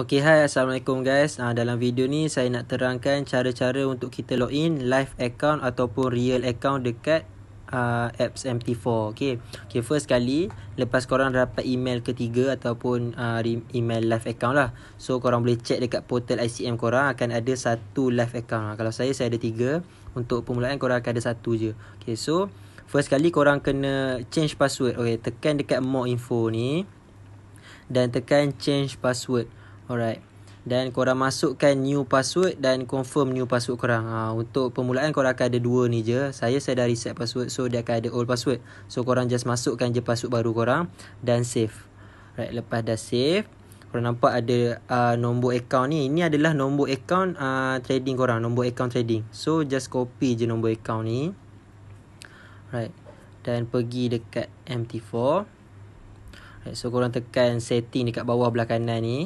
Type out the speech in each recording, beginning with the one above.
Okay, hai Assalamualaikum guys. Uh, dalam video ni saya nak terangkan cara-cara untuk kita log in live account ataupun real account dekat uh, apps MT4. Okay. okay, first kali lepas korang dapat email ketiga ataupun uh, email live account lah. So, korang boleh check dekat portal ICM korang akan ada satu live account. Kalau saya, saya ada tiga. Untuk permulaan korang akan ada satu je. Okay, so first kali korang kena change password. Okay, tekan dekat more info ni dan tekan change password. Alright. Dan korang masukkan new password dan confirm new password korang. Ha, untuk permulaan korang akan ada dua ni je. Saya saya dah reset password so dia akan ada old password. So korang just masukkan je password baru korang dan save. Alright, lepas dah save. Korang nampak ada uh, nombor account ni. Ini adalah nombor account uh, trading korang. Nombor account trading. So, just copy je nombor account ni. Right. Dan pergi dekat MT4. Right. So, korang tekan setting dekat bawah belakang kanan ni.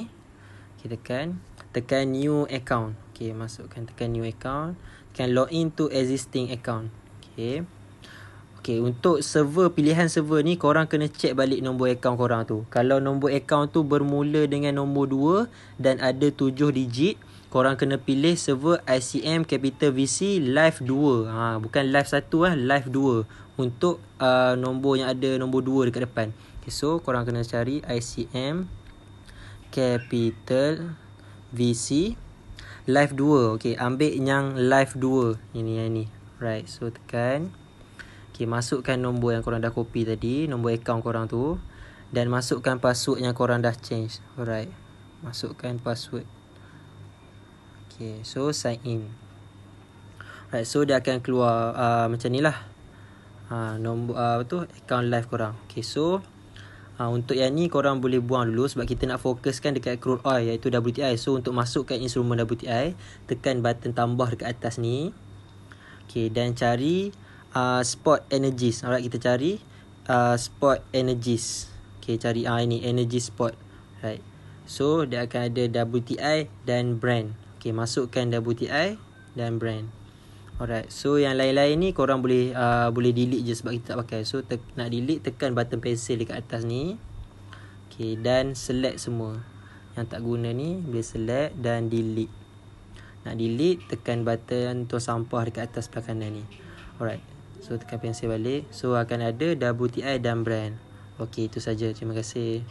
Okay, tekan. Tekan new account. Okay, masukkan. Tekan new account. Tekan login to existing account. Okay. Okay, untuk server, pilihan server ni korang kena check balik nombor account korang tu. Kalau nombor account tu bermula dengan nombor 2 dan ada 7 digit, korang kena pilih server ICM Capital VC Live 2. Ha, bukan Live 1 lah, Live 2. Untuk uh, nombor yang ada nombor 2 dekat depan. Okay, so korang kena cari ICM capital VC live 2 okay. ambil yang live 2 ini yang ni right so tekan okey masukkan nombor yang korang dah copy tadi nombor account korang tu dan masukkan password yang korang dah change alright masukkan password Okay, so sign in Right, so dia akan keluar uh, macam ni lah. Uh, nombor uh, tu account live korang. Okay, so Ha, untuk yang ni korang boleh buang dulu sebab kita nak fokuskan dekat crude oil iaitu WTI. So untuk masukkan instrumen WTI, tekan button tambah dekat atas ni. Okay, dan cari uh, spot energies. Alright, kita cari uh, spot energies. Okay, cari uh, ini energy spot. Right. So dia akan ada WTI dan brand. Okay, masukkan WTI dan brand. Alright. So yang lain-lain ni korang boleh uh, boleh delete je sebab kita tak pakai. So nak delete tekan button pencil dekat atas ni. Okay. Dan select semua. Yang tak guna ni boleh select dan delete. Nak delete tekan button tuan sampah dekat atas sebelah kanan ni. Alright. So tekan pencil balik. So akan ada WTI dan brand. Okay. Itu saja. Terima kasih.